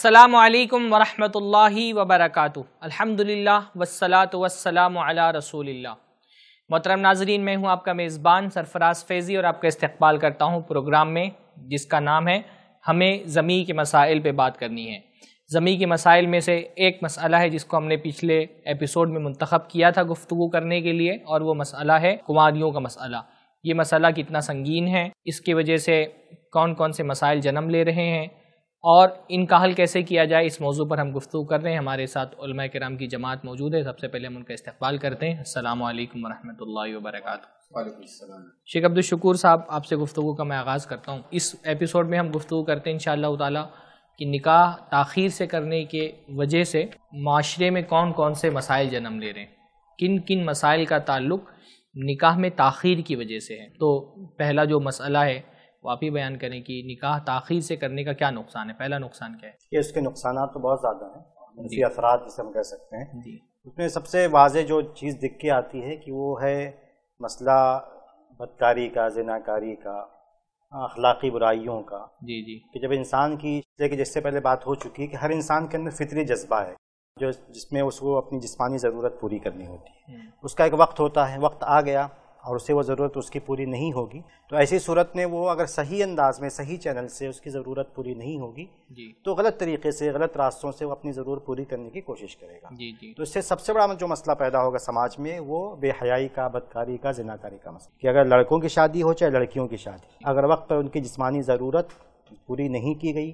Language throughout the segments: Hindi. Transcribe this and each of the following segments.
अस्सलाम वालेकुम वरहमतुल्लाहि वबरकातु अल्हम्दुलिल्लाह वस्सलातु वस्सलाम अला रसूलिल्लाह मोहतरम नाजरीन मैं हूं आपका मेज़बान सरफराज फैज़ी और आपका इस्तकबाल करता हूं प्रोग्राम में जिसका नाम है हमें ज़मी के मसाइल पे बात करनी है ज़मी के मसाइल में से एक मसला है जिसको हमने पिछले एपिसोड में मंतखब किया था गुफ्तु करने के लिए और वो मसला है कुमारियों का मसला ये मसला कितना संगीन है इसकी वजह से कौन कौन से मसाइल जन्म ले रहे हैं और इनका हल कैसे किया जाए इस मौजू पर हम गुफ्तु कर रहे हैं हमारे साथ कराम की जमात मौजूद है सबसे पहले हम उनका इस्तेवाल करते हैं अल्लाम वरहमल वरक शेख अब्दुलशकूर साहब आपसे गुफ्तु का मैं आगाज़ करता हूँ इस एपिसोड में हम गुफ्तु करते हैं इन ताला कि निकाह तखिर से करने के वजह से माशरे में कौन कौन से मसाइल जन्म ले रहे हैं किन किन मसाइल का ताल्लुक निकाह में तखिर की वजह से है तो पहला जो मसला है वो आप ही बयान करें कि निकाह ताखिर से करने का क्या नुकसान है पहला नुकसान क्या है ये इसके नुकसान तो बहुत ज़्यादा हैं उनकी अफराद जिसे हम कह सकते हैं जी उसमें सबसे वाज जो चीज़ दिख के आती है कि वो है मसला बदकारी का जिनाकारी का अखलाकी बुराइयों का जी जी कि जब इंसान की कि जिससे पहले बात हो चुकी है कि हर इंसान के अंदर फितरी जज्बा है जो जिसमें उसको अपनी जिस्मानी ज़रूरत पूरी करनी होती है हम्म। उसका एक वक्त होता है वक्त आ गया और उसे वो ज़रूरत उसकी पूरी नहीं होगी तो ऐसी सूरत में वो अगर सही अंदाज में सही चैनल से उसकी ज़रूरत पूरी नहीं होगी जी तो गलत तरीके से गलत रास्तों से वो अपनी ज़रूरत पूरी करने की कोशिश करेगा जी जी तो इससे सबसे बड़ा जो मसला पैदा होगा समाज में वो बेहयाई का बदकारी का जनाकारी का मसला कि अगर लड़कों की शादी हो चाहे लड़कियों की शादी अगर वक्त पर उनकी जिसमानी ज़रूरत पूरी नहीं की गई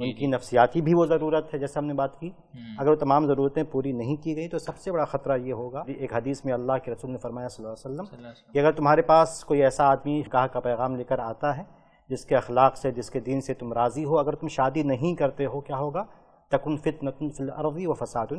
उनकी नफसियाती भी वो ज़रूरत है जैसे हमने बात की हम्म। अगर वो तमाम ज़रूरतें पूरी नहीं की गई तो सबसे बड़ा ख़तरा ये होगा एक हदीस में अल्लाह के रसूल ने फरमाया वसल्लम कि अगर तुम्हारे पास कोई ऐसा आदमी कहा का पैगाम लेकर आता है जिसके अखलाक से जिसके दीन से तुम राज़ी हो अगर तुम शादी नहीं करते हो क्या होगा तकन फितनतन फिल अर्जी व फसाद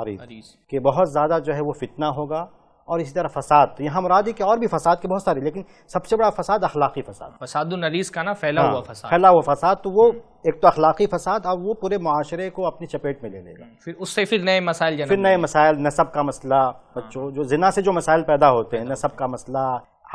अरीज कि बहुत ज़्यादा जो है वो फितना होगा और इसी तरह फसाद तो यहाँ मुरादी के और भी फसाद के बहुत सारे लेकिन सबसे बड़ा फसाद अखलाकी फसाद फसाद नरीस का ना फैला हाँ, हुआ फसाद फैला हुआ फसाद तो वो एक तो अखलाकी फसाद अब वो पूरे माशरे को अपनी चपेट में ले लेगा फिर उससे फिर नए मसाइल फिर नए मसाइल नसब का मसला बच्चों जो जिना से जो मसाइल पैदा होते हैं नसब का मसला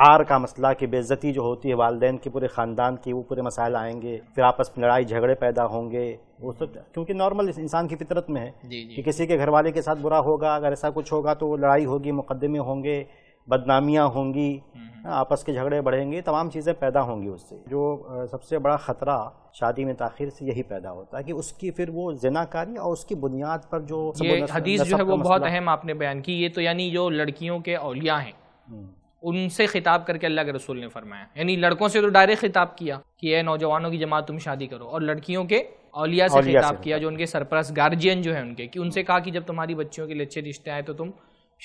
आर का मसला कि बेज़ती जो होती है वालदेन की पूरे ख़ानदान की वो पूरे मसाइल आएंगे फिर आपस में लड़ाई झगड़े पैदा होंगे वो सब क्योंकि नॉर्मल इंसान की फितरत में है जी जी। कि किसी के घर वाले के साथ बुरा होगा अगर ऐसा कुछ होगा तो लड़ाई होगी मुकदमे होंगे बदनामियाँ होंगी हम्म। हाँ, आपस के झगड़े बढ़ेंगे तमाम चीज़ें पैदा होंगी उससे जो सबसे बड़ा ख़तरा शादी में तखिर से यही पैदा होता है कि उसकी फिर वो जनाकारी और उसकी बुनियाद पर जो ये हदीस जो है वो बहुत अहम आपने बयान की ये तो यानी जो लड़कियों के अलिया हैं हम्म। उनसे खिताब करके अल्लाह के रसूल ने फरमाया यानी लड़कों से तो डायरेक्ट खिताब किया कि ये नौजवानों की जमात तुम शादी करो और लड़कियों के औलिया से खिताब किया जो उनके सरप्रस गार्जियन जो है उनके कि उनसे कहा कि जब तुम्हारी बच्चियों के लिए अच्छे रिश्ते आए तो तुम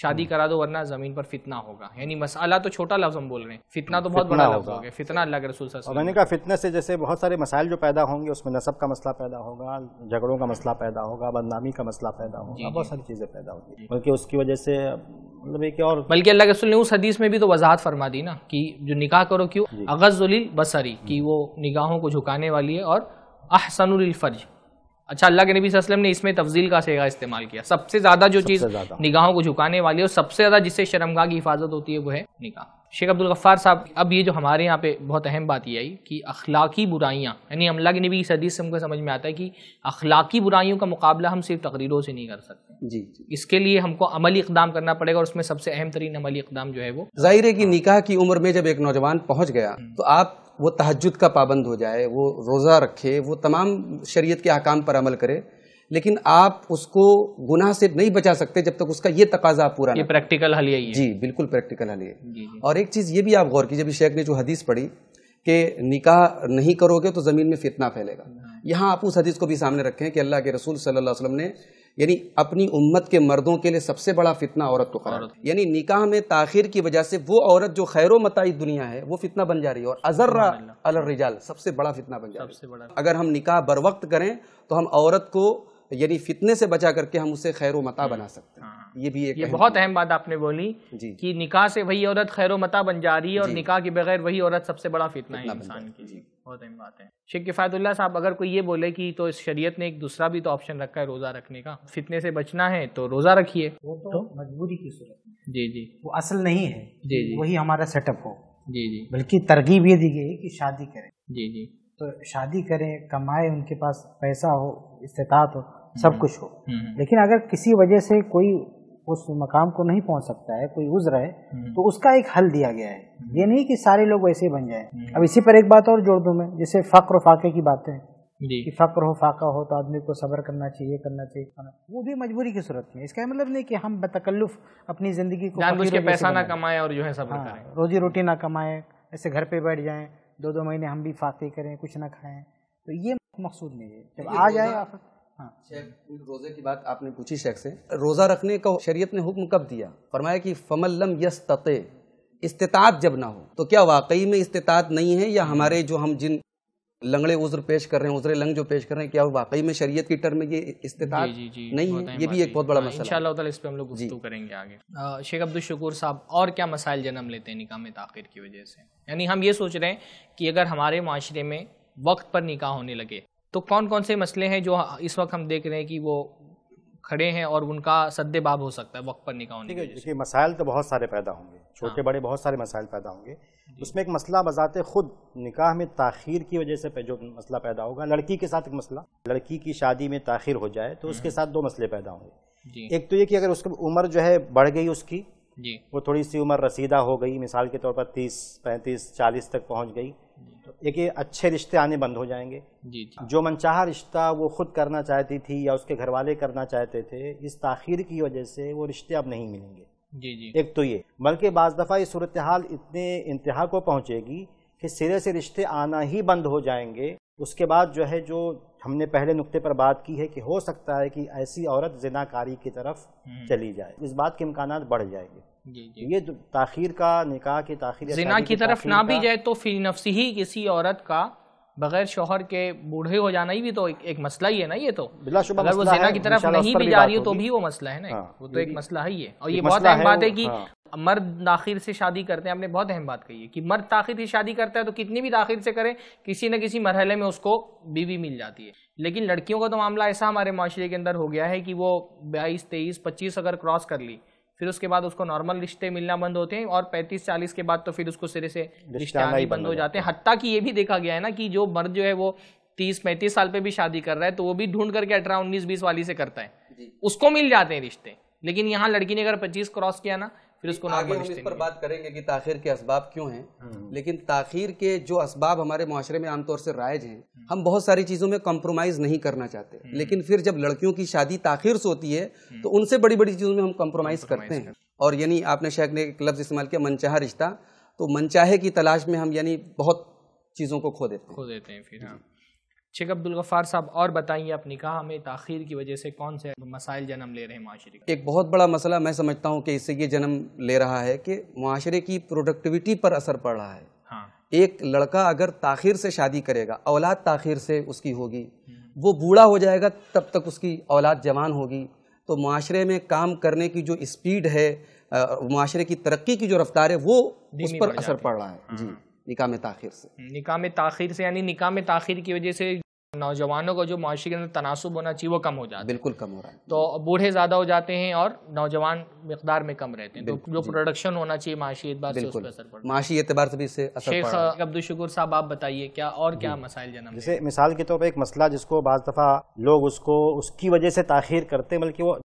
शादी हम्म। करा दो वरना जमीन पर फितना होगा यानी मसाला तो छोटा लफ्ज हम बोल रहे हैं फितना तो बहुत बड़ा लफ्ज हो गया फितना अल्लाह के रसूल और मैंने कहा फितने से जैसे बहुत सारे मसाइल जो पैदा होंगे उसमें नसब का मसला पैदा होगा झगड़ों का मसला पैदा होगा बदनामी का मसला पैदा होगा बहुत सारी चीज़ें पैदा होगी बल्कि उसकी वजह से मतलब एक और बल्कि अल्लाह के रसूल ने उस हदीस में भी तो वजाहत फरमा दी ना कि जो निकाह करो क्यों अगजुलिल बसरी कि वो निगाहों को झुकाने वाली है और अहसनुल फर्ज अच्छा अल्लाह के नबी वसल्लम ने इसमें तफजील का सेगा इस्तेमाल किया सबसे ज़्यादा जो चीज़ निगाहों को झुकाने वाली है और सबसे ज़्यादा जिससे शर्मगाह की हिफाजत होती है वो है निकाह शेख अब्दुल गफ्फार साहब अब ये जो हमारे यहाँ पे बहुत अहम बात ये आई कि अखलाकी बुराइयाँ यानी अमला के नबी इस हदीस से हमको समझ में आता है कि अखलाकी बुराइयों का मुकाबला हम सिर्फ तकरीरों से नहीं कर सकते जी, जी इसके लिए हमको अमली इकदाम करना पड़ेगा और उसमें सबसे अहम तरीन अमली इकदाम जो है वो जाहिर है कि निकाह की उम्र में जब एक नौजवान पहुँच गया हम्म। तो आप वो तहजद का पाबंद हो जाए वो रोज़ा रखे वो तमाम शरीय के अहकाम पर अमल करे लेकिन आप उसको गुनाह से नहीं बचा सकते जब तक उसका ये तकाजा पूरा ये प्रैक्टिकल हल यही है जी बिल्कुल प्रैक्टिकल हल ये और एक चीज़ ये भी आप गौर कीजिए शेख ने जो हदीस पढ़ी कि निकाह नहीं करोगे तो ज़मीन में फितना फैलेगा यहाँ आप उस हदीस को भी सामने रखें कि अल्लाह के रसूल सल्लल्लाहु अलैहि वसल्लम ने यानी अपनी उम्मत के मर्दों के लिए सबसे बड़ा फितना औरत को करार यानी निकाह में ताखिर की वजह से वो औरत जो खैरो मताई दुनिया है वो फितना बन जा रही है और अजर्रा अलर रिजाल सबसे बड़ा फितना बन जा रहा है अगर हम निकाह बर वक्त करें तो हम औरत को यानी फितने से बचा करके हम उसे खैर मता हम्म। बना सकते हैं हाँ। ये भी एक ये बहुत अहम बात आपने बोली कि निकाह से वही औरत खैर मता बन जा रही है और निकाह के बगैर वही औरत सबसे बड़ा फितना है इंसान की बहुत अहम बात है शेख किफ़ायतुल्ला साहब अगर कोई ये बोले कि तो इस शरीयत ने एक दूसरा भी तो ऑप्शन रखा है रोज़ा रखने का फितने से बचना है तो रोज़ा रखिए वो तो, तो? मजबूरी की सूरत जी जी वो असल नहीं है जी जी वही हमारा सेटअप हो जी जी बल्कि तरगीब ये दी गई की शादी करें जी जी तो शादी करें कमाए उनके पास पैसा हो इस्तात हो सब कुछ हो हम्म, हम्म। लेकिन अगर किसी वजह से कोई उस मकाम को नहीं पहुंच सकता है कोई उज्र है हम्म। तो उसका एक हल दिया गया है ये नहीं कि सारे लोग वैसे ही बन जाए अब इसी पर एक बात और जोड़ दूं मैं जैसे फक्र फाके की बातें कि फक्र हो फाका हो तो आदमी को सब्र करना चाहिए करना चाहिए वो भी मजबूरी की सूरत में इसका मतलब नहीं कि हम बतकल्लुफ अपनी जिंदगी को पैसा ना कमाए और जो है सब हाँ, रोजी रोटी ना कमाए ऐसे घर पे बैठ जाए दो दो महीने हम भी फाके करें कुछ ना खाएं तो ये मकसूद नहीं है जब आ जाए तो- हाँ। शेख रोजे की बात आपने पूछी शेख से रोजा रखने का शरीयत ने हुक्म कब दिया फरमाया कि फमल्लम यस तते इस्तात जब ना हो तो क्या वाकई में इस्तात नहीं है या हमारे जो हम जिन लंगड़े उज्र पेश कर रहे हैं उजरे लंग जो पेश कर रहे हैं क्या वाकई में शरीयत की टर्म में ये इस्तात नहीं है ये भी एक बहुत बड़ा हाँ, मसला है इस पे हम लोग करेंगे आगे शेख अब्दुल शकूर साहब और क्या मसाइल जन्म लेते हैं निकाह में ताखिर की वजह से यानी हम ये सोच रहे हैं कि अगर हमारे माशरे में वक्त पर निकाह होने लगे तो कौन कौन से मसले हैं जो इस वक्त हम देख रहे हैं कि वो खड़े हैं और उनका सद्देबाब हो सकता है वक्त पर निकाह होने देखिए मसाइल तो बहुत सारे पैदा होंगे छोटे हाँ। बड़े बहुत सारे मसाइल पैदा होंगे उसमें एक मसला बजात खुद निकाह में ताखिर की वजह से जो मसला पैदा होगा लड़की के साथ एक मसला लड़की की शादी में ताखिर हो जाए तो उसके हम्म। साथ दो मसले पैदा होंगे एक तो ये कि अगर उसकी उम्र जो है बढ़ गई उसकी वो थोड़ी सी उम्र रसीदा हो गई मिसाल के तौर पर तीस पैंतीस चालीस तक पहुँच गई ये अच्छे रिश्ते आने बंद हो जाएंगे जी, जी जो मनचाहा रिश्ता वो खुद करना चाहती थी या उसके घर वाले करना चाहते थे इस ताखिर की वजह से वो रिश्ते अब नहीं मिलेंगे जी जी एक तो ये बल्कि बज दफ़ा ये सूरत हाल इतने इंतहा को पहुँचेगी कि सिरे से रिश्ते आना ही बंद हो जाएंगे उसके बाद जो है जो हमने पहले नुक्ते पर बात की है कि हो सकता है कि ऐसी औरत जिनाकारी की तरफ हम्म। चली जाए इस बात के इम्कान बढ़ जाएंगे जी ये ताखिर का निकाह की ताखिर जिना की तरफ ना भी जाए तो फिर नफसी ही किसी औरत का बगैर शोहर के बूढ़े हो जाना ही भी तो एक, एक मसला ही है ना ये तो अगर वो जिना की तरफ नहीं भी जा रही हो तो भी वो मसला है ना हाँ, वो तो एक मसला ही है और ये बहुत अहम बात है कि हाँ। मर्द ताखिर से शादी करते हैं आपने बहुत अहम बात कही है कि मर्द ताखिर से शादी करता है तो कितनी भी ताखिर से करें किसी न किसी मरहले में उसको बीवी मिल जाती है लेकिन लड़कियों का तो मामला ऐसा हमारे माशरे के अंदर हो गया है कि वो बाईस तेईस पच्चीस अगर क्रॉस कर ली फिर उसके बाद उसको नॉर्मल रिश्ते मिलना बंद होते हैं और 35-40 के बाद तो फिर उसको सिरे से रिश्ते आना ही बंद हो जाते हैं हत्या कि ये भी देखा गया है ना कि जो मर्द जो है वो तीस पैंतीस साल पे भी शादी कर रहा है तो वो भी ढूंढ करके अठारह उन्नीस बीस वाली से करता है उसको मिल जाते हैं रिश्ते लेकिन यहाँ लड़की ने अगर पच्चीस क्रॉस किया ना फिर उसको आगे हम इस पर बात करेंगे कि ताखिर के इसबाब क्यों हैं हम्म। लेकिन ताखिर के जो इसबाब हमारे माशरे में आमतौर से रायज हैं हम बहुत सारी चीज़ों में कॉम्प्रोमाइज़ नहीं करना चाहते हम्म। लेकिन फिर जब लड़कियों की शादी ताखिर से होती है हम्म। तो उनसे बड़ी बड़ी चीज़ों में हम कम्प्रोमाइज़ करते हैं और यानी आपने शेख ने एक लफ्ज़ इस्तेमाल किया मनचाह रिश्ता तो मनचाहे की तलाश में हम यानी बहुत चीज़ों को खो देते हैं खो देते हैं फिर हाँ शेख अब्दुल गफ़ार साहब और बताइए आप निकाह में तखिर की वजह से कौन से मसाइल जन्म ले रहे हैं माशरे एक बहुत बड़ा मसला मैं समझता हूँ कि इससे ये जन्म ले रहा है कि माशरे की प्रोडक्टिविटी पर असर पड़ रहा है हाँ। एक लड़का अगर ताखिर से शादी करेगा औलाद ताखिर से उसकी होगी हम्म। वो बूढ़ा हो जाएगा तब तक उसकी औलाद जवान होगी तो माशरे में काम करने की जो स्पीड है माशरे की तरक्की की जो रफ्तार है वो उस पर असर पड़ रहा है जी हाँ। निकाम तखिर से निकाम तखिर से यानी में तखिर की वजह से नौजवानों का जो माशी के अंदर तनासब होना चाहिए वो कम हो जाता है बिल्कुल कम हो रहा है तो बूढ़े ज़्यादा हो जाते हैं और नौजवान मकदार में कम रहते हैं तो जो प्रोडक्शन होना चाहिए माशी एतबार से उसका असर माशी एतबार से भी इससे असर शेख अब्दुल साहब आप बताइए क्या और क्या मसाइल जन्म जैसे मिसाल के तौर पर एक मसला जिसको बज दफ़ा लोग उसको उसकी वजह से ताखिर करते हैं बल्कि वो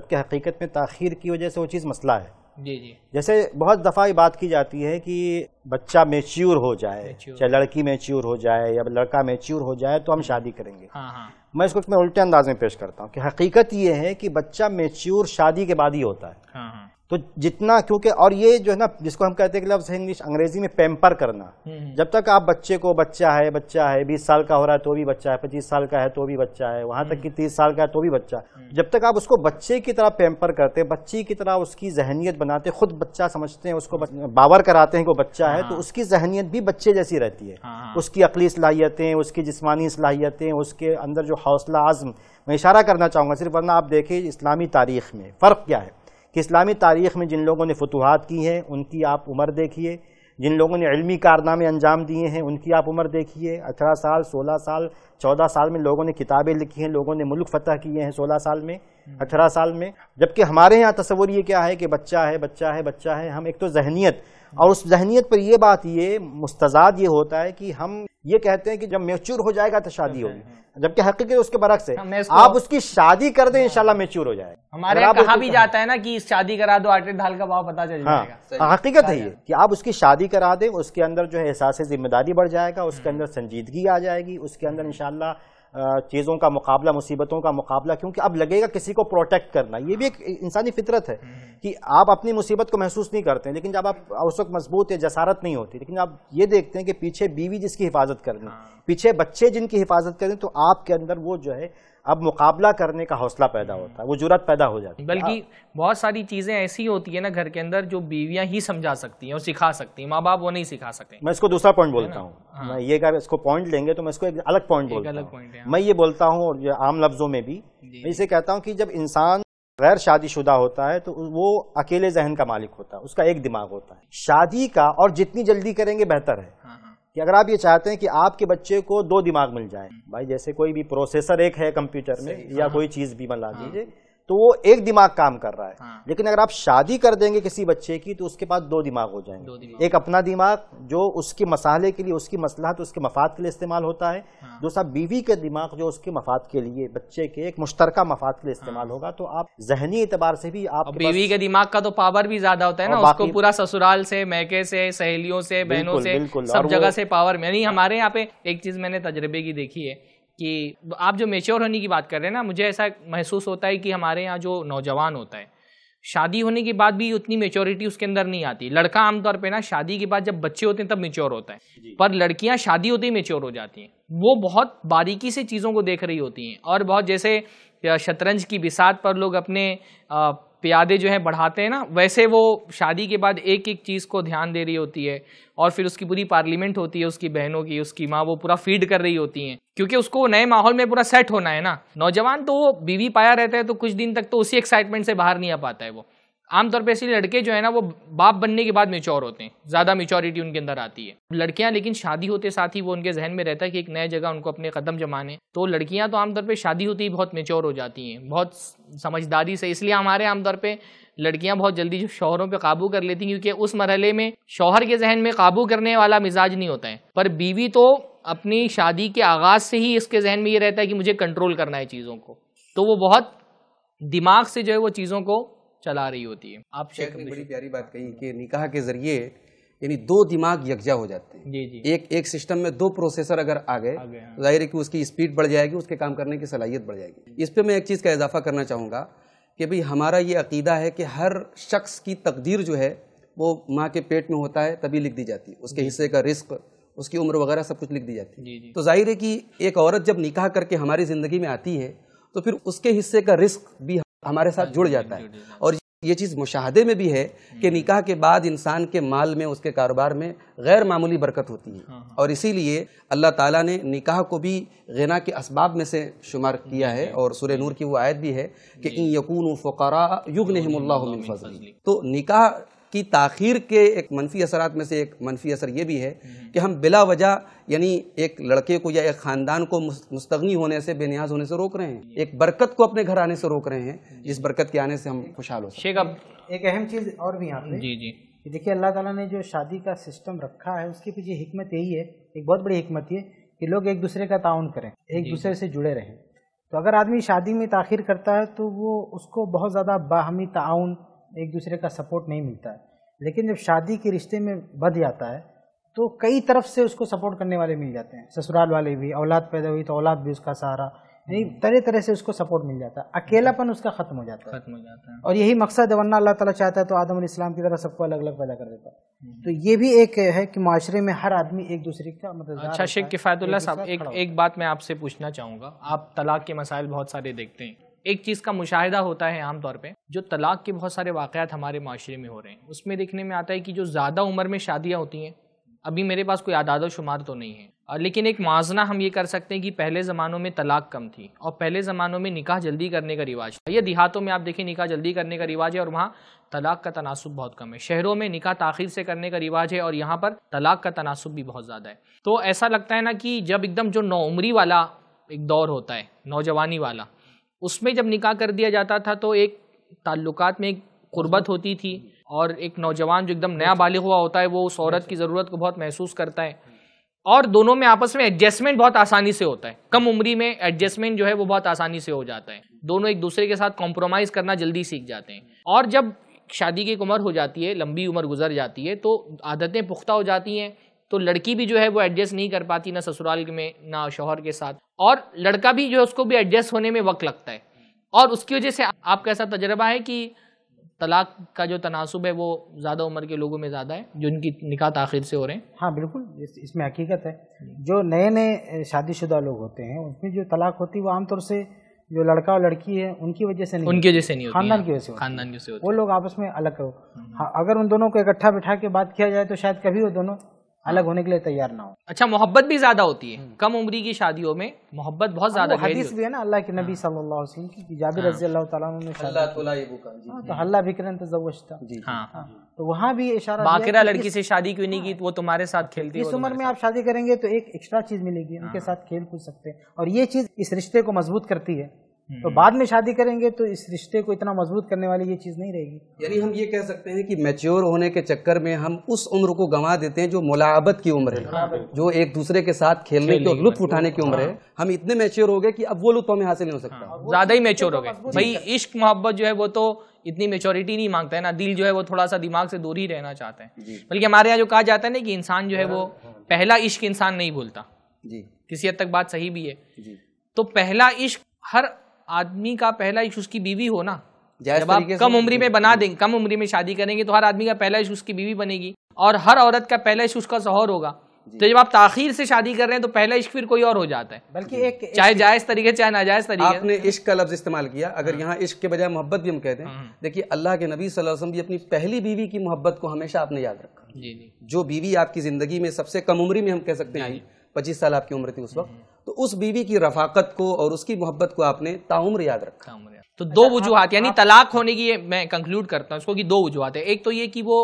जबकि हकीकत में ताखिर की वजह से वो चीज़ मसला है जी जी जैसे बहुत दफ़ा ये बात की जाती है कि बच्चा मेच्योर हो जाए चाहे लड़की मेच्योर हो जाए या लड़का मेच्योर हो जाए तो हम शादी करेंगे हाँ हाँ। मैं इसको मैं उल्टे अंदाज में पेश करता हूँ कि हकीकत ये है कि बच्चा मेच्योर शादी के बाद ही होता है हाँ हाँ। तो जितना क्योंकि और ये जो है ना जिसको हम कहते हैं कि लफ्ज इंग्लिश अंग्रेजी में पेम्पर करना हम्म, हम्म। जब तक आप बच्चे को बच्चा है बच्चा है बीस साल का हो रहा है तो भी बच्चा है पच्चीस साल का है तो भी बच्चा है वहां तक हम्म। कि तीस साल का है तो भी बच्चा जब तक आप उसको बच्चे की तरह पेम्पर करते हैं बच्चे की तरह उसकी जहनीत बनाते खुद बच्चा समझते हैं उसको बावर कराते हैं कि बच्चा है तो हाँ। उसकी जहनीत भी बच्चे जैसी रहती है हाँ, हाँ। उसकी अकली सलाहियतें उसकी जिसमानी सलाहियतें उसके अंदर जो हौसला आज़म मैं इशारा करना चाहूँगा सिर्फ वरना आप देखें इस्लामी तारीख में फ़र्क क्या है कि इस्लामी तारीख़ में जिन लोगों ने फतूहत की हैं उनकी आप उम्र देखिए जिन लोगों ने इलमी कारनामे अंजाम दिए हैं उनकी आप उम्र देखिए अठारह साल सोलह साल चौदह साल में लोगों ने किताबें लिखी हैं लोगों ने मुल्क फतह किए हैं सोलह साल में हम्म। अठारह साल में जबकि हमारे यहाँ तस्वुर ये क्या है कि बच्चा है बच्चा है बच्चा है हम एक तो जहनीत और उस जहनीत पर यह बात ये मुस्तजाद ये होता है कि हम ये कहते हैं कि जब मेच्योर हो जाएगा तो शादी हम्म, होगी हम्म, हम्म। जबकि हकीकत उसके बरक्स है हाँ, आप उसकी शादी कर दें इंशाल्लाह मेच्योर हो जाए हमारे यहाँ कहा भी जाता है ना कि शादी करा दो आटे ढाल का भाव पता चल हाँ, जाएगा हाँ, हकीकत है ये कि आप उसकी शादी करा दें उसके अंदर जो है एहसास जिम्मेदारी बढ़ जाएगा उसके अंदर संजीदगी आ जाएगी उसके अंदर इंशाल्लाह चीज़ों का मुकाबला मुसीबतों का मुकाबला क्योंकि अब लगेगा किसी को प्रोटेक्ट करना ये भी एक इंसानी फितरत है हम्म, हम्म। कि आप अपनी मुसीबत को महसूस नहीं करते लेकिन जब आप उस वक्त मजबूत या जसारत नहीं होती लेकिन आप ये देखते हैं कि पीछे बीवी जिसकी हिफाजत करनी हाँ। पीछे बच्चे जिनकी हिफाजत करें तो आपके अंदर वो जो है अब मुकाबला करने का हौसला पैदा होता है वो जरूरत पैदा हो जाती है बल्कि हाँ। बहुत सारी चीज़ें ऐसी होती है ना घर के अंदर जो बीवियां ही समझा सकती हैं और सिखा सकती हैं माँ बाप वो नहीं सिखा सकते मैं इसको दूसरा पॉइंट बोलता हूँ हाँ। ये अगर इसको पॉइंट लेंगे तो मैं इसको एक अलग पॉइंट बोलता पॉइंट हाँ। मैं ये बोलता हूँ और आम लफ्जों में भी मैं इसे कहता हूँ कि जब इंसान गैर शादीशुदा होता है तो वो अकेले जहन का मालिक होता है उसका एक दिमाग होता है शादी का और जितनी जल्दी करेंगे बेहतर है हाँ। कि अगर आप ये चाहते हैं कि आपके बच्चे को दो दिमाग मिल जाए भाई जैसे कोई भी प्रोसेसर एक है कंप्यूटर में या हाँ। कोई चीज़ भी मिला हाँ। दीजिए तो वो एक दिमाग काम कर रहा है हाँ। लेकिन अगर आप शादी कर देंगे किसी बच्चे की तो उसके पास दो दिमाग हो जाएंगे दिमाग। एक अपना दिमाग जो उसके मसाले के लिए उसकी मसलहत तो उसके मफाद के लिए इस्तेमाल होता है हाँ। दूसरा बीवी का दिमाग जो उसके मफाद के लिए बच्चे के एक मुश्तरका मफाद के लिए इस्तेमाल हाँ। होगा तो आप जहनी एतबार से भी आप बीवी के दिमाग का तो पावर भी ज्यादा होता है ना उसको पूरा ससुराल से मैके से सहेलियों से बहनों से सब जगह से पावर यानी हमारे यहाँ पे एक चीज मैंने तजर्बे की देखी है कि आप जो मेच्योर होने की बात कर रहे हैं ना मुझे ऐसा महसूस होता है कि हमारे यहाँ जो नौजवान होता है शादी होने के बाद भी उतनी मेच्योरिटी उसके अंदर नहीं आती लड़का आमतौर पे ना शादी के बाद जब बच्चे होते हैं तब मेच्योर होता है पर लड़कियां शादी होते ही मेच्योर हो जाती हैं वो बहुत बारीकी से चीज़ों को देख रही होती हैं और बहुत जैसे शतरंज की बिसात पर लोग अपने प्यादे जो है बढ़ाते हैं ना वैसे वो शादी के बाद एक एक चीज़ को ध्यान दे रही होती है और फिर उसकी पूरी पार्लियामेंट होती है उसकी बहनों की उसकी माँ वो पूरा फीड कर रही होती हैं क्योंकि उसको नए माहौल में पूरा सेट होना है ना नौजवान तो वो बीवी पाया रहता है तो कुछ दिन तक तो उसी एक्साइटमेंट से बाहर नहीं आ पाता है वो आमतौर पर ऐसे लड़के जो है ना वो बाप बनने के बाद मेच्योर होते हैं ज़्यादा मेच्योरिटी उनके अंदर आती है लड़कियां लेकिन शादी होते साथ ही वो उनके जहन में रहता है कि एक नए जगह उनको अपने कदम जमाने तो लड़कियां तो आमतौर पर शादी होती ही बहुत मेच्योर हो जाती हैं बहुत समझदारी से इसलिए हमारे आमतौर पर लड़कियाँ बहुत जल्दी जो शोहरों पर काबू कर लेती हैं क्योंकि उस मरहले में शोहर के जहन में काबू करने वाला मिजाज नहीं होता है पर बीवी तो अपनी शादी के आगाज़ से ही इसके जहन में ये रहता है कि मुझे कंट्रोल करना है चीज़ों को तो वो बहुत दिमाग से जो है वो चीज़ों को चला रही होती है आप शेख ने बड़ी प्यारी बात कही कि निकाह के जरिए यानी दो दिमाग यकजा हो जाते हैं जी जी एक एक सिस्टम में दो प्रोसेसर अगर आ गए तो जाहिर है कि उसकी स्पीड बढ़ जाएगी उसके काम करने की सलाहियत बढ़ जाएगी इस पर मैं एक चीज़ का इजाफा करना चाहूँगा कि भाई हमारा ये अकीदा है कि हर शख्स की तकदीर जो है वो माँ के पेट में होता है तभी लिख दी जाती है उसके हिस्से का रिस्क उसकी उम्र वगैरह सब कुछ लिख दी जाती है तो जाहिर है कि एक औरत जब निकाह करके हमारी ज़िंदगी में आती है तो फिर उसके हिस्से का रिस्क भी हमारे साथ हाँ, जुड़ जाता है और ये चीज़ मुशाहदे में भी है कि हम्म। निकाह के बाद इंसान के माल में उसके कारोबार में गैर मामूली बरकत होती है हाँ, हाँ। और इसीलिए अल्लाह ताला ने निकाह को भी गना के असबाब में से शुमार हम्म, किया है हम्म। और सुर नूर की वो आयत भी है कि इन यकून फ़करा युग नहमल्ला तो निकाह की ताखीर के एक मनफी असर में से एक मनफी असर ये भी है कि हम बिला वजह यानी एक लड़के को या एक ख़ानदान को मुस्तगनी होने से बेनियाज होने से रोक रहे हैं एक बरकत को अपने घर आने से रोक रहे हैं जिस बरकत के आने से हम खुशहाल हो शेख अब एक अहम चीज़ और भी यहाँ जी जी कि देखिए अल्लाह ताला ने जो शादी का सिस्टम रखा है उसके पीछे हमत यही है एक बहुत बड़ी हमत ये कि लोग एक दूसरे का ताउन करें एक दूसरे से जुड़े रहें तो अगर आदमी शादी में ताखिर करता है तो वो उसको बहुत ज़्यादा बाहमी ताउन एक दूसरे का सपोर्ट नहीं मिलता है लेकिन जब शादी के रिश्ते में बध जाता है तो कई तरफ से उसको सपोर्ट करने वाले मिल जाते हैं ससुराल वाले भी औलाद पैदा हुई तो औलाद भी उसका सहारा यानी हम्म। तरह तरह से उसको सपोर्ट मिल जाता है अकेलापन उसका खत्म हो जाता है खत्म हो जाता है और यही मकसद है वरना अल्लाह ताला चाहता है तो आदम इस्लाम की तरह सबको अलग अलग पैदा कर देता है हम्म। तो ये भी एक है कि माशरे में हर आदमी एक दूसरे का मतलब अच्छा शेख किफ़ायतुल्ला साहब एक एक बात मैं आपसे पूछना चाहूँगा आप तलाक के मसाइल बहुत सारे देखते हैं एक चीज़ का मुशाहिदा होता है आमतौर पर जो तलाक के बहुत सारे वाक़ात हमारे माशरे में हो रहे हैं उसमें देखने में आता है कि जो ज़्यादा उम्र में शादियाँ होती हैं अभी मेरे पास कोई आदाद शुमार तो नहीं है लेकिन एक माजना हम ये कर सकते हैं कि पहले ज़मानों में तलाक कम थी और पहले ज़मानों में निकाह जल्दी करने का रिवाज था यह देहातों में आप देखें निकाह जल्दी करने का रिवाज है और वहाँ तलाक का तनासब बहुत कम है शहरों में निकाह ताखिर से करने का रिवाज है और यहाँ पर तलाक का तनासब भी बहुत ज़्यादा है तो ऐसा लगता है ना कि जब एकदम जो नौमरी वाला एक दौर होता है नौजवानी वाला उसमें जब निकाह कर दिया जाता था तो एक ताल्लुकात में एक कुर्बत होती थी और एक नौजवान जो एकदम नया बालिग हुआ होता है वो उस औरत की ज़रूरत को बहुत महसूस करता है और दोनों में आपस में एडजस्टमेंट बहुत आसानी से होता है कम उम्री में एडजस्टमेंट जो है वो बहुत आसानी से हो जाता है दोनों एक दूसरे के साथ कॉम्प्रोमाइज़ करना जल्दी सीख जाते हैं और जब शादी की उम्र हो जाती है लंबी उम्र गुजर जाती है तो आदतें पुख्ता हो जाती हैं तो लड़की भी जो है वो एडजस्ट नहीं कर पाती ना ससुराल में ना शोहर के साथ और लड़का भी जो है उसको भी एडजस्ट होने में वक्त लगता है और उसकी वजह से आपका ऐसा तजर्बा है कि तलाक का जो तनासब है वो ज़्यादा उम्र के लोगों में ज़्यादा है जो इनकी निकाह तखिर से हो रहे हैं हाँ बिल्कुल इसमें हकीकत है जो नए नए शादीशुदा लोग होते हैं उसमें जो तलाक होती है वो आमतौर से जो लड़का और लड़की है उनकी वजह से नहीं उनकी वजह से नहीं हाँ। खानदान की वजह से खानदान की वजह से वो लोग आपस में अलग हो हम्म। हाँ, अगर उन दोनों को इकट्ठा बैठा के बात किया जाए तो शायद कभी वो दोनों अलग होने के लिए तैयार ना हो अच्छा मोहब्बत भी ज्यादा होती है हम्म। कम उम्र की शादियों में मोहब्बत बहुत ज्यादा हाँ, हदीस भी है ना अल्लाह के नबी हाँ। सल्लल्लाहु अलैहि वसल्लम की जाबिर हाँ। रजी अल्लाह ने तो हल्ला बिकरन जी हां तो, तो वहाँ भी इशारा बाकिरा लड़की से शादी क्यों नहीं की वो तुम्हारे साथ खेलती है इस उम्र में आप शादी करेंगे तो एक एक्स्ट्रा चीज मिलेगी उनके साथ खेल कूद सकते हैं और ये चीज इस रिश्ते को मजबूत करती है तो हम्म। बाद में शादी करेंगे तो इस रिश्ते को इतना मजबूत करने वाली ये चीज़ नहीं रहेगी यानी हम ये कह सकते हैं कि मैच्योर होने के चक्कर में हम उस उम्र को गंवा देते हैं जो मुलाबत की उम्र है जो एक दूसरे के साथ खेलने की लुत्फ उठाने की उम्र है हाँ। हम इतने मैच्योर हो गए कि अब वो लुत्फ हमें हासिल नहीं हो सकता हाँ, ज़्यादा ही मैच्योर हो गए भाई इश्क मोहब्बत जो है वो तो इतनी मेच्योरिटी नहीं मांगता है ना दिल जो है वो थोड़ा सा दिमाग से दूर ही रहना चाहते हैं बल्कि हमारे यहाँ जो कहा जाता है ना कि इंसान जो है वो हाँ। पहला इश्क इंसान नहीं भूलता जी किसी हद तक बात सही भी है तो पहला इश्क हर आदमी का पहला इशू उसकी बीवी हो ना जब आप कम उम्र में बना देंगे कम उम्र में शादी करेंगे तो हर आदमी का पहला इशू उसकी बीवी बनेगी और हर औरत का पहला इशू उसका शोहर होगा तो जब आप ताखिर से शादी कर रहे हैं तो पहला इश्क फिर कोई और हो जाता है बल्कि एक, चाहे जायज तरीके चाहे नाजायज तरीके आपने इश्क का लफ्ज इस्तेमाल किया अगर हाँ। यहाँ इश्क के बजाय मोहब्बत भी हम कहते हैं हाँ। देखिए अल्लाह के नबी सल्लल्लाहु अलैहि वसल्लम भी अपनी पहली बीवी की मोहब्बत को हमेशा आपने याद रखा जी जो बीवी आपकी जिंदगी में सबसे कम उम्र में हम कह सकते हैं आई पच्चीस साल आपकी उम्र थी उस वक्त हाँ। तो उस बीवी की रफाकत को और उसकी मोहब्बत को आपने ताउम्र याद रखा तो दो अच्छा, वजूहत हाँ। यानी तलाक होने की मैं कंक्लूड करता हूँ उसको कि दो वजूहत है एक तो ये कि वो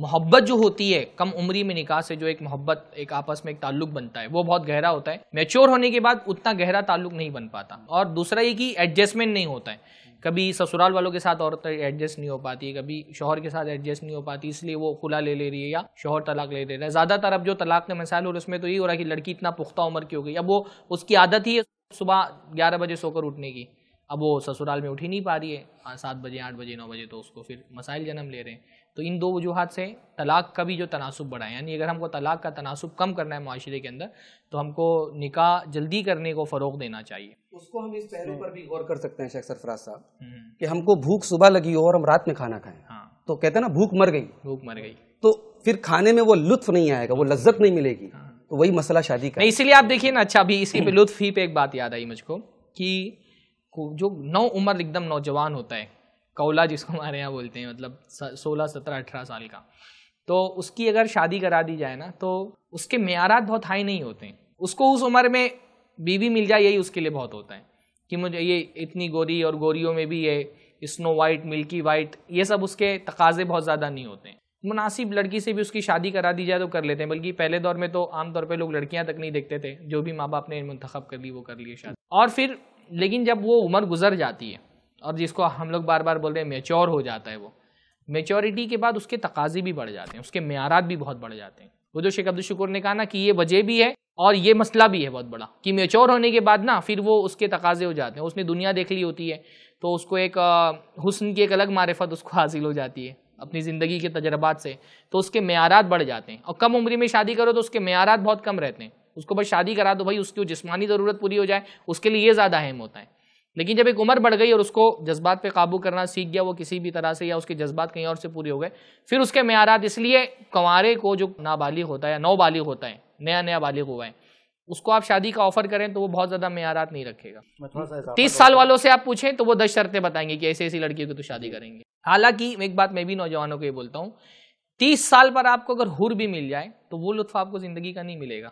मोहब्बत जो होती है कम उम्री में निकाह से जो एक मोहब्बत एक आपस में एक ताल्लुक बनता है वो बहुत गहरा होता है मेच्योर होने के बाद उतना गहरा ताल्लुक नहीं बन पाता और दूसरा ये कि एडजस्टमेंट नहीं होता है कभी ससुराल वालों के साथ औरत एडजस्ट नहीं हो पाती है कभी शोहर के साथ एडजस्ट नहीं हो पाती इसलिए वो खुला ले ले रही है या शोहर तलाक ले ले रहा है ज़्यादातर अब जो तलाक के मसाइल हो उसमें तो यही हो रहा है कि लड़की इतना पुख्ता उम्र की हो गई अब वो उसकी आदत ही है सुबह ग्यारह बजे सोकर उठने की अब वो ससुराल में उठ ही नहीं पा रही है सात बजे आठ बजे नौ बजे तो उसको फिर मसाइल जन्म ले रहे हैं तो इन दो वजूहत से तलाक का भी जो तनासब बढ़ा है यानी अगर हमको तलाक का तनासब कम करना है माशरे के अंदर तो हमको निकाह जल्दी करने को फ़रोग देना चाहिए उसको हम इस पहलू हम्म। पर भी गौर कर सकते हैं शेख सरफराज साहब हम्म। कि हमको भूख सुबह लगी हो और हम रात में खाना खाएं हाँ तो कहते हैं ना भूख मर गई भूख मर गई तो फिर खाने में वो लुत्फ नहीं आएगा वो लज्जत नहीं मिलेगी हाँ। तो वही मसला शादी का इसीलिए आप देखिए ना अच्छा अभी इसी पे हम्म। लुत्फ ही पे एक बात याद आई मुझको कि जो नौ उम्र एकदम नौजवान होता है कौला जिसको हमारे यहाँ बोलते हैं मतलब सोलह सत्रह अठारह साल का तो उसकी अगर शादी करा दी जाए ना तो उसके मैारात बहुत हाई नहीं होते हैं उसको उस उम्र में बीवी मिल जाए यही उसके लिए बहुत होता है कि मुझे ये इतनी गोरी और गोरियों में भी ये स्नो वाइट मिल्की वाइट ये सब उसके तकाजे बहुत ज़्यादा नहीं होते हैं मुनासिब लड़की से भी उसकी शादी करा दी जाए तो कर लेते हैं बल्कि पहले दौर में तो आमतौर पर लोग लड़कियां तक नहीं देखते थे जो भी माँ बाप ने मंतखब कर ली वो कर लिए शादी और फिर लेकिन जब वो उम्र गुजर जाती है और जिसको हम लोग बार बार बोल रहे हैं मेच्योर हो जाता है वो मेच्योरिटी के बाद उसके तकाजे भी बढ़ जाते हैं उसके मैारात भी बहुत बढ़ जाते हैं वो जो शेख अब्दुल ने कहा ना कि ये वजह भी है और ये मसला भी है बहुत बड़ा कि मेच्योर होने के बाद ना फिर वो उसके तकाजे हो जाते हैं उसने दुनिया देख ली होती है तो उसको एक हुसन की एक अलग मारफत उसको हासिल हो जाती है अपनी ज़िंदगी के तजर्बात से तो उसके मैारात बढ़ जाते हैं और कम उम्र में शादी करो तो उसके मैारात बहुत कम रहते हैं उसको बस शादी करा दो भाई उसकी जिसमानी ज़रूरत पूरी हो जाए उसके लिए ये ज़्यादा अहम होता है लेकिन जब एक उम्र बढ़ गई और उसको जज्बात पे काबू करना सीख गया वो किसी भी तरह से या उसके जज्बात कहीं और से पूरे हो गए फिर उसके मैारात इसलिए कुंवरे को जो नाबालिग होता है नौ बालिग होता है नया नया बालिग हुआ है उसको आप शादी का ऑफर करें तो वो बहुत ज्यादा मैारात नहीं रखेगा तीस साल वालों से आप पूछें तो वो दस शर्तें बताएंगे कि ऐसी ऐसी लड़कियों की तो शादी करेंगे हालांकि एक बात मैं भी नौजवानों को ये बोलता हूँ तीस साल पर आपको अगर हुर भी मिल जाए तो वो लुत्फ आपको जिंदगी का नहीं मिलेगा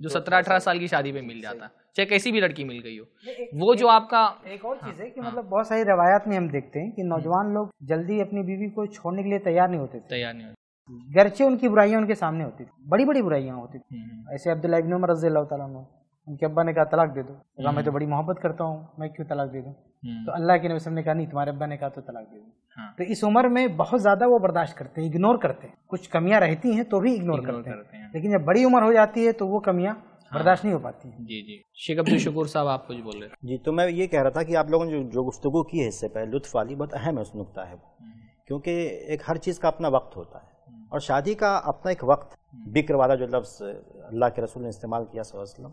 जो तो सत्रह अठारह साल की शादी में मिल जाता है चाहे कैसी भी लड़की मिल गई हो वो जो आपका एक और चीज है कि हाँ। मतलब बहुत सारी रवायत में हम देखते हैं कि हम्म। नौजवान लोग जल्दी अपनी बीवी को छोड़ने के लिए तैयार नहीं होते तैयार नहीं होते गर्चे उनकी बुराइयां उनके सामने होती थी बड़ी बड़ी बुराइयां होती थी हम्म, हम्म। ऐसे अब्दुल्लाबिन इब्न उनके अब्बा ने कहा तलाक दे दो कहा मैं तो बड़ी मोहब्बत करता हूँ मैं क्यों तलाक दे दूँ तो अल्लाह के नबीम ने कहा नहीं तुम्हारे अब्बा ने कहा तो तलाक दे दो हाँ। तो इस उम्र में बहुत ज्यादा वो बर्दाश्त करते हैं इग्नोर करते हैं कुछ कमियां रहती हैं तो भी इग्नोर, करते, करते हैं लेकिन जब बड़ी उम्र हो जाती है तो वो कमियां हाँ। बर्दाश्त नहीं हो पाती जी जी शेख अब्दुल शकूर साहब आप कुछ बोल रहे हैं जी तो मैं ये कह रहा था कि आप लोगों ने जो जो गुफ्तु की है इससे पहले लुत्फ वाली बहुत अहम है उस नुकता है वो हम्म। क्योंकि एक हर चीज़ का अपना वक्त होता है हम्म। और शादी का अपना एक वक्त हम्म। बिक्र वाला जो लफ्ज़ अल्लाह के रसूल ने इस्तेमाल किया वसल्लम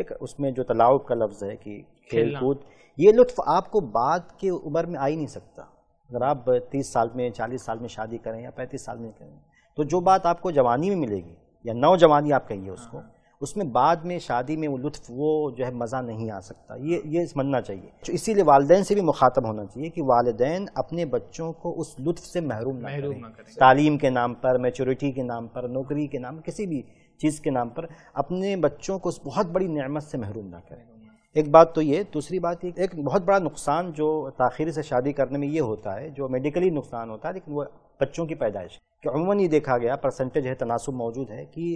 एक उसमें जो तलाउब का लफ्ज़ है कि खेल कूद ये लुत्फ आपको बाद के उम्र में आ ही नहीं सकता अगर आप तीस साल में चालीस साल में शादी करें या पैंतीस साल में करें तो जो बात आपको जवानी में मिलेगी या नौजवानी आप कहिए उसको हाँ। उसमें बाद में शादी में वो लुत्फ वो जो है मज़ा नहीं आ सकता ये ये समझना चाहिए तो इसीलिए वालदेन से भी मुखातब होना चाहिए कि वालदेन अपने बच्चों को उस लुत्फ से महरूम ना महरूम करें, करें। तालीम के नाम पर मेचोरिटी के नाम पर नौकरी के नाम किसी भी चीज़ के नाम पर अपने बच्चों को उस बहुत बड़ी नमत से महरूम ना करें एक बात तो ये दूसरी बात ये एक बहुत बड़ा नुकसान जो तखिर से शादी करने में ये होता है जो मेडिकली नुकसान होता है लेकिन वो बच्चों की पैदाइश कि अमूमन ये देखा गया परसेंटेज है तनासब मौजूद है कि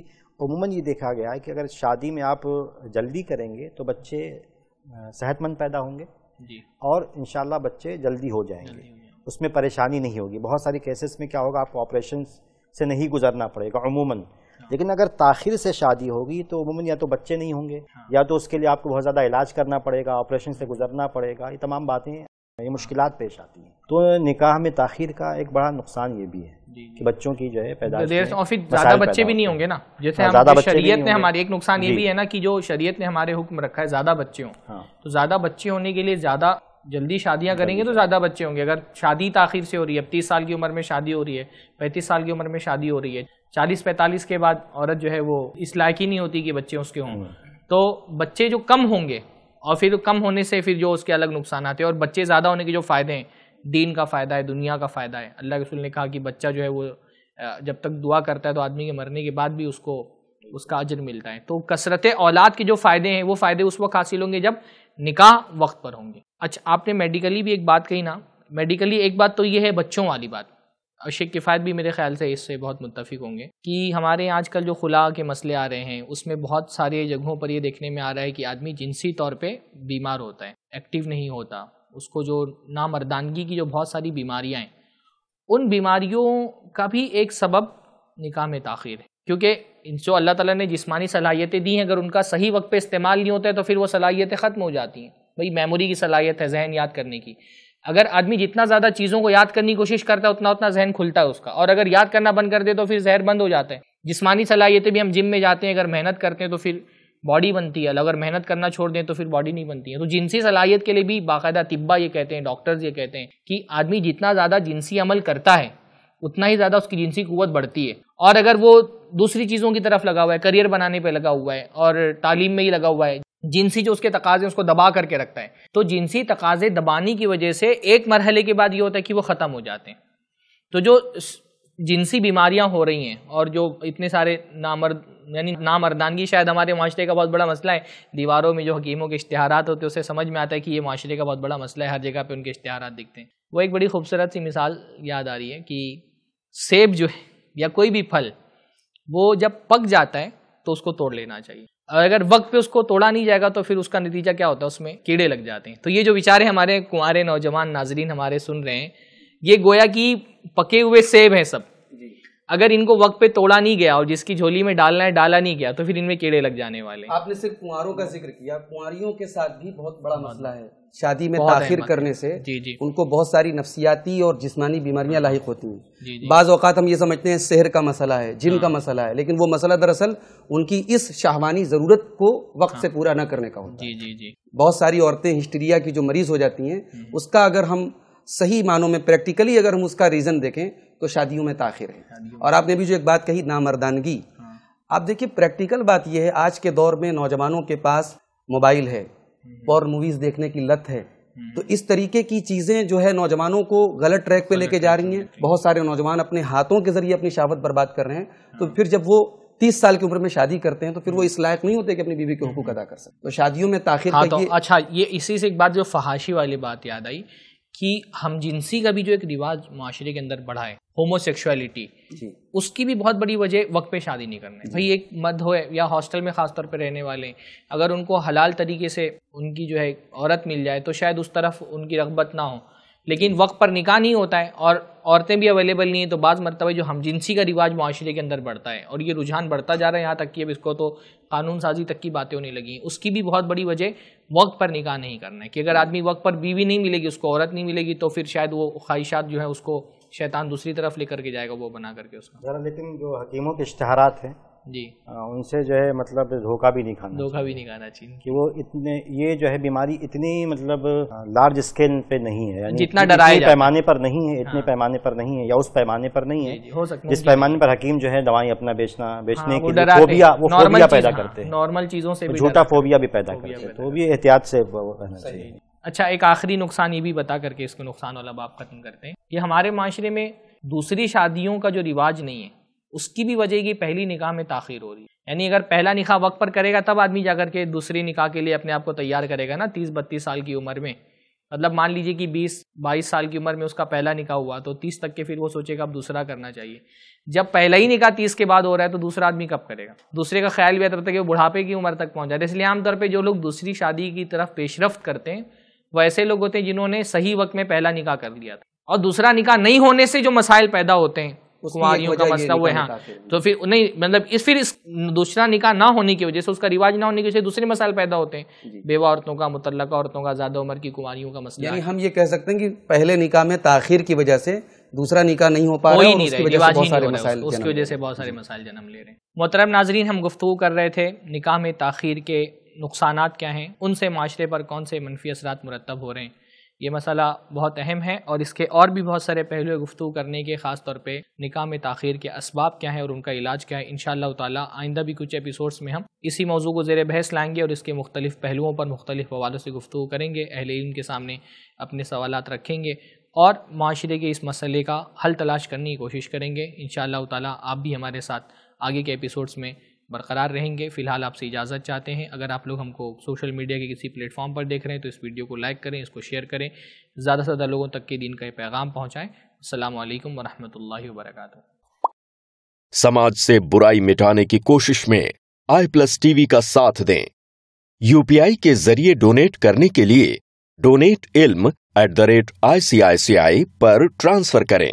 अमूमन ये देखा गया है कि अगर शादी में आप जल्दी करेंगे तो बच्चे सेहतमंद पैदा होंगे जी और इन बच्चे जल्दी हो जाएंगे उसमें परेशानी नहीं होगी बहुत सारी केसेस में क्या होगा आपको ऑपरेशन से नहीं गुजरना पड़ेगा अमूमन हाँ। लेकिन अगर ताखिर से शादी होगी तो अमूमन या तो बच्चे नहीं होंगे हाँ। या तो उसके लिए आपको बहुत ज़्यादा इलाज करना पड़ेगा ऑपरेशन से गुजरना पड़ेगा ये तमाम बातें ये मुश्किल पेश आती हैं तो निकाह में तखिर का एक बड़ा नुकसान ये भी है कि बच्चों की जो है तो पैदाइश और फिर ज़्यादा बच्चे भी नहीं होंगे ना हाँ, जैसे हम शरीयत ने हमारे एक नुकसान ये भी है ना कि जो शरीयत ने हमारे हुक्म रखा है ज़्यादा बच्चे हों हाँ। तो ज़्यादा बच्चे होने के लिए ज़्यादा जल्दी शादियां करेंगे तो ज़्यादा बच्चे होंगे अगर शादी ताखिर से हो रही है अब तीस साल की उम्र में शादी हो रही है पैंतीस साल की उम्र में शादी हो रही है चालीस पैंतालीस के बाद औरत जो है वो इस लायक ही नहीं होती कि बच्चे उसके होंगे हाँ। तो बच्चे जो कम होंगे और फिर कम होने से फिर जो उसके अलग नुकसान आते हैं और बच्चे ज़्यादा होने के जो फ़ायदे हैं दीन का फ़ायदा है दुनिया का फ़ायदा है अल्लाह रसूल ने कहा कि बच्चा जो है वो जब तक दुआ करता है तो आदमी के मरने के बाद भी उसको उसका अजर मिलता है तो कसरत औलाद के जो फ़ायदे हैं वो फ़ायदे उस वक्त हासिल होंगे जब निकाह वक्त पर होंगे अच्छा आपने मेडिकली भी एक बात कही ना मेडिकली एक बात तो ये है बच्चों वाली बात अशेक किफ़ायत भी मेरे ख्याल से इससे बहुत मुतफिक होंगे कि हमारे आजकल जो खुला के मसले आ रहे हैं उसमें बहुत सारी जगहों पर ये देखने में आ रहा है कि आदमी जिनसी तौर पर बीमार होता है एक्टिव नहीं होता उसको जो नामर्दानगी की जो बहुत सारी बीमारियाँ हैं उन बीमारियों का भी एक सबब निकाह में ताखिर है क्योंकि जो अल्लाह तला ने जिसमानी सलाहियतें दी हैं अगर उनका सही वक्त पे इस्तेमाल नहीं होता है तो फिर वो सलाहियतें ख़त्म हो जाती हैं भाई मेमोरी की सलाहियत है जहन याद करने की अगर आदमी जितना ज़्यादा चीज़ों को याद करने की कोशिश करता है उतना उतना जहन खुलता है उसका और अगर याद करना बंद कर दे तो फिर जहर बंद हो जाते हैं जिसमानी सलाहियतें भी हम जिम में जाते हैं अगर मेहनत करते हैं तो फिर बॉडी बनती है अगर मेहनत करना छोड़ दें तो फिर बॉडी नहीं बनती है तो जिनसी सलाहियत के लिए भी बाकायदा तिब्बा ये कहते हैं डॉक्टर्स ये कहते हैं कि आदमी जितना ज़्यादा जिनसी अमल करता है उतना ही ज़्यादा उसकी जिनसी कुत बढ़ती है और अगर वो दूसरी चीज़ों की तरफ लगा हुआ है करियर बनाने पर लगा हुआ है और तालीम में ही लगा हुआ है जिनसी जो उसके तकाजे उसको दबा करके रखता है तो जिनसी तकाजे दबाने की वजह से एक मरहले के बाद ये होता है कि वो ख़त्म हो जाते हैं तो जो जिनसी बीमारियां हो रही हैं और जो इतने सारे नामर्द यानी नामर्दानगी शायद हमारे माशरे का बहुत बड़ा मसला है दीवारों में जो हकीमों के इश्तहार होते हैं उसे समझ में आता है कि ये माशरे का बहुत बड़ा मसला है हर जगह पर उनके इश्तहार दिखते हैं वो एक बड़ी खूबसूरत सी मिसाल याद आ रही है कि सेब जो है या कोई भी फल वो जब पक जाता है तो उसको तोड़ लेना चाहिए अगर वक्त पे उसको तोड़ा नहीं जाएगा तो फिर उसका नतीजा क्या होता है उसमें कीड़े लग जाते हैं तो ये जो विचार है हमारे कुंवरे नौजवान नाजरीन हमारे सुन रहे हैं ये गोया कि पके हुए सेब हैं सब अगर इनको वक्त पे तोड़ा नहीं गया और जिसकी झोली में डालना है डाला नहीं गया तो फिर इनमें कीड़े लग जाने वाले आपने सिर्फ कुंवरों का जिक्र किया कुंवरियों के साथ भी बहुत बड़ा मसला है शादी में ताखिर करने से जी जी उनको बहुत सारी नफसियाती और जिस्मानी बीमारियां हाँ। लाइक होती हैं बाज़ अवत हम ये समझते हैं शहर का मसला है जिन का हाँ। मसला है लेकिन वो मसला दरअसल उनकी इस शाहवानी ज़रूरत को वक्त से हाँ। पूरा न करने का होता है बहुत सारी औरतें हिस्टीरिया की जो मरीज़ हो जाती हैं हम्म। उसका अगर हम सही मानों में प्रैक्टिकली अगर हम उसका रीज़न देखें तो शादियों में ताखिर है और आपने भी जो एक बात कही नामर्दानगी हाँ। आप देखिए प्रैक्टिकल बात यह है आज के दौर में नौजवानों के पास मोबाइल है हम्म। और मूवीज़ देखने की लत है हम्म। तो इस तरीके की चीज़ें जो है नौजवानों को गलत ट्रैक पे लेके जा रही हैं बहुत सारे नौजवान अपने हाथों के जरिए अपनी शावत बर्बाद कर रहे हैं तो हाँ। फिर जब वो तीस साल की उम्र में शादी करते हैं तो फिर वो इस लायक नहीं होते कि अपनी बीवी के हकूक हम्म। अदा कर सकते तो शादियों में ताखिर हाँ तो, अच्छा ये इसी से एक बात जो फहाशी वाली बात याद आई कि हम जिनसी का भी जो एक रिवाज माशरे के अंदर बढ़ा है होमोसेक्सुअलिटी उसकी भी बहुत बड़ी वजह वक्त पे शादी नहीं करना है भाई एक मध हो या हॉस्टल में खासतौर पे रहने वाले अगर उनको हलाल तरीके से उनकी जो है औरत मिल जाए तो शायद उस तरफ उनकी रगबत ना हो लेकिन वक्त पर निकाह नहीं होता है और औरतें भी अवेलेबल नहीं है तो बाज़ मरतबा जो हम जिनसी का रिवाज माशरे के अंदर बढ़ता है और ये रुझान बढ़ता जा रहा है यहाँ तक कि अब इसको तो कानून साजी तक की बातें होने लगी उसकी भी बहुत बड़ी वजह वक्त पर निकाह नहीं करना है कि अगर आदमी वक्त पर बीवी नहीं मिलेगी उसको औरत नहीं मिलेगी तो फिर शायद वो ख्वाहिशात जो है उसको शैतान दूसरी तरफ लेकर के जाएगा वो बना करके उसका लेकिन जो हकीमों के इश्तहारात हैं जी आ, उनसे जो है मतलब धोखा भी नहीं खाना धोखा भी नहीं खाना चाहिए कि वो इतने ये जो है बीमारी इतनी मतलब लार्ज स्केल पे नहीं है जितना डराया पैमाने पर नहीं है इतने हाँ। पैमाने पर नहीं है या उस पैमाने पर नहीं है हो सकता जिस पैमाने पर हकीम जो है दवाई अपना बेचना हाँ, बेचने के लिए फोबिया वो फोबिया पैदा करते हैं नॉर्मल हाँ, चीजों से तो झूठा फोबिया भी पैदा करते हैं तो भी एहतियात से रहना चाहिए अच्छा एक आखिरी नुकसान ये भी बता करके इसको नुकसान वाला बाप खत्म करते हैं ये हमारे माशरे में दूसरी शादियों का जो रिवाज नहीं है उसकी भी वजह की पहली निकाह में ताखिर हो रही है यानी अगर पहला निकाह वक्त पर करेगा तब आदमी जाकर के दूसरी निकाह के लिए अपने आप को तैयार करेगा ना तीस बत्तीस साल की उम्र में मतलब मान लीजिए कि बीस बाईस साल की उम्र में उसका पहला निकाह हुआ तो तीस तक के फिर वो सोचेगा अब दूसरा करना चाहिए जब पहला ही निकाह तीस के बाद हो रहा है तो दूसरा आदमी कब करेगा दूसरे का ख्याल भी है कि वो बुढ़ापे की उम्र तक पहुंच जाए इसलिए आमतौर पर जो लोग दूसरी शादी की तरफ पेशरफ करते हैं वो ऐसे लोग होते हैं जिन्होंने सही वक्त में पहला निकाह कर लिया था और दूसरा निकाह नहीं होने से जो मसाइल पैदा होते हैं कुमारियों का मसला वो यहाँ तो फिर नहीं मतलब इस फिर इस दूसरा निकाह ना होने की वजह से उसका रिवाज ना होने की वजह से दूसरे मसाइल पैदा होते हैं बेवा औरतों का मुतलक औरतों का ज्यादा उम्र की कुमारियों का मसला यानी हम ये कह सकते हैं कि पहले निकाह में ताखिर की वजह से दूसरा निका नहीं हो पा रहा नहीं उसकी वजह से बहुत सारे मसाइल उसकी वजह से बहुत सारे मसाइल जन्म ले रहे हैं मोहतरम नाजरीन हम गुफ्तु कर रहे थे निका में ताखिर के नुकसान क्या हैं उनसे माशरे पर कौन से मनफी असरा मुरतब हो रहे हैं ये मसला बहुत अहम है और इसके और भी बहुत सारे पहलुए गुफ्तु करने के ख़ास तौर पे निकाह में ताखिर के असबाब क्या हैं और उनका इलाज क्या है इन शाह आइंदा भी कुछ एपिसोड्स में हम इसी मौजू को जेर बहस लाएंगे और इसके मुख्तलिफ पहलुओं पर मुख्तलिफ हवालों से गुफ्तु करेंगे अहल इन के सामने अपने सवाल रखेंगे और माशरे के इस मसले का हल तलाश करने की कोशिश करेंगे इन शाह आप भी हमारे साथ आगे के एपिसोड्स में बरकरार रहेंगे फिलहाल आपसे इजाज़त चाहते हैं अगर आप लोग हमको सोशल मीडिया के किसी प्लेटफॉर्म पर देख रहे हैं तो इस वीडियो को लाइक करें इसको शेयर करें ज़्यादा से ज़्यादा लोगों तक के दिन का ये पैगाम पहुँचाएँ अल्लाम वरहमल वर्क समाज से बुराई मिटाने की कोशिश में आई प्लस टीवी का साथ दें यूपीआई के जरिए डोनेट करने के लिए डोनेट इल्म एट द रेट आई पर ट्रांसफर करें